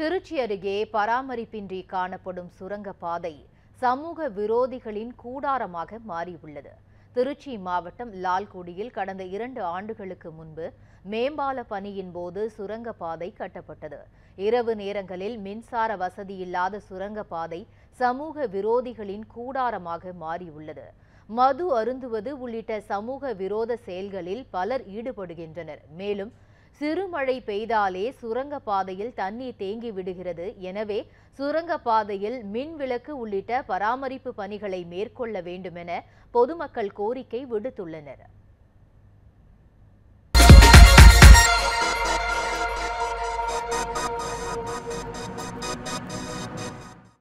திருச்சி அருகே பராமரிப்பின்றி காணப்படும் சுரங்கப்பாதை சமூக விரோதிகளின் கூடாரமாக மாறியுள்ளது திருச்சி மாவட்டம் லால்குடியில் கடந்த இரண்டு ஆண்டுகளுக்கு முன்பு மேம்பால பணியின் போது சுரங்கப்பாதை கட்டப்பட்டது இரவு நேரங்களில் மின்சார வசதி இல்லாத சுரங்கப்பாதை சமூக விரோதிகளின் கூடாரமாக மாறியுள்ளது மது அருந்துவது உள்ளிட்ட சமூக விரோத செயல்களில் பலர் ஈடுபடுகின்றனர் மேலும் சிறுமழை பெய்தாலே சுரங்கப்பாதையில் தண்ணீர் தேங்கி விடுகிறது எனவே சுரங்கப்பாதையில் மின் விளக்கு உள்ளிட்ட பராமரிப்பு பணிகளை மேற்கொள்ள வேண்டுமென பொதுமக்கள் கோரிக்கை விடுத்துள்ளனர்